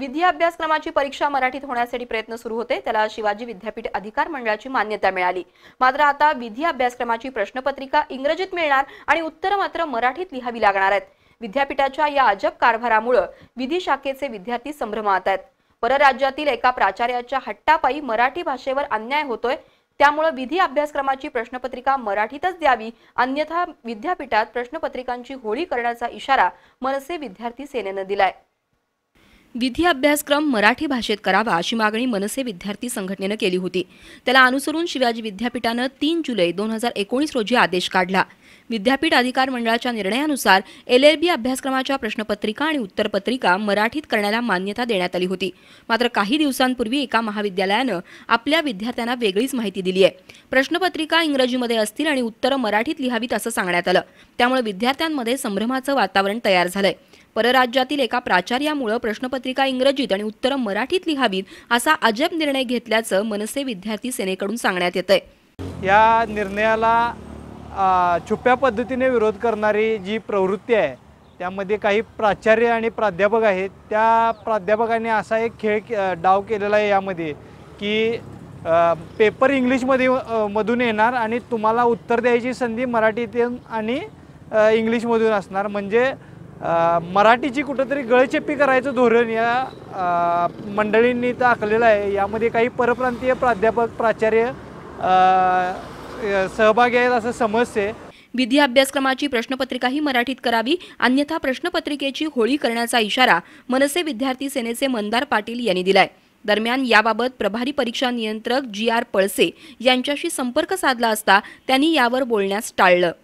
विद्या अभ्यासक्रमाची परीक्षा मराठीत होण्यासाठी प्रयत्न सुरू होते त्याला शिवाजी विद्यापीठ अधिकार मंडळाची मान्यता मिळाली मात्र आता विधी अभ्यासक्रमाची प्रश्नपत्रिका इंग्रजीत मिळणार आणि उत्तरं मात्र मराठीत लिहावी लागणार आहेत विद्यापीठाच्या या अजब कारभारामुळे विधी शाखेचे विद्यार्थी संभ्रमात आहेत परराज्यातील एका प्राचार्याच्या हट्टापायी मराठी भाषेवर अन्याय होतोय त्यामुळे विधी अभ्यासक्रमाची प्रश्नपत्रिका मराठीतच द्यावी अन्यथा विद्यापीठात प्रश्नपत्रिकांची होळी करण्याचा इशारा मनसे विद्यार्थी सेनेनं दिलाय विधी अभ्यासक्रम मराठी भाषेत करावा अशी मागणी मनसे विद्यार्थी संघटनेनं केली होती त्याला अनुसरून शिवाजी विद्यापीठानं तीन जुलै दोन हजार एकोणीस रोजी आदेश काढला विद्यापीठ अधिकार मंडळाच्या निर्णयानुसार एल एल बी अभ्यासक्रमाच्या प्रश्नपत्रिका आणि उत्तरपत्रिका मराठीत करण्याला मान्यता देण्यात आली होती मात्र काही दिवसांपूर्वी एका महाविद्यालयानं आपल्या विद्यार्थ्यांना वेगळीच माहिती दिली आहे प्रश्नपत्रिका इंग्रजीमध्ये असतील आणि उत्तरं मराठीत लिहावीत असं सांगण्यात आलं त्यामुळे विद्यार्थ्यांमध्ये संभ्रमाचं वातावरण तयार झालंय परराज्यातील एका प्राचार्यामुळे प्रश्नपत्रिका इंग्रजीत आणि उत्तरं मराठीत लिहावीत असा अजब निर्णय घेतल्याचं मनसे विद्यार्थी सेनेकडून सांगण्यात येत या निर्णयाला छुप्या पद्धतीने विरोध करणारी जी प्रवृत्ती आहे त्यामध्ये काही प्राचार्य आणि प्राध्यापक आहेत त्या प्राध्यापकांनी असा एक खेळ डाव केलेला आहे यामध्ये की पेपर इंग्लिशमध्ये मधून येणार आणि तुम्हाला उत्तर द्यायची संधी मराठीतून आणि इंग्लिशमधून असणार म्हणजे मराठीची कुठंतरी गळचेपी करायचं धोरण या मंडळींनी तर आखलेलं आहे यामध्ये काही परप्रांतीय प्राध्यापक प्राचार्य सहभागी आहेत असं समजते विधी अभ्यासक्रमाची प्रश्नपत्रिकाही मराठीत करावी अन्यथा प्रश्नपत्रिकेची होळी करण्याचा इशारा मनसे विद्यार्थी सेनेचे मंदार पाटील यांनी दिलाय दरम्यान याबाबत प्रभारी परीक्षा नियंत्रक जी आर पळसे यांच्याशी संपर्क साधला असता त्यांनी यावर बोलण्यास टाळलं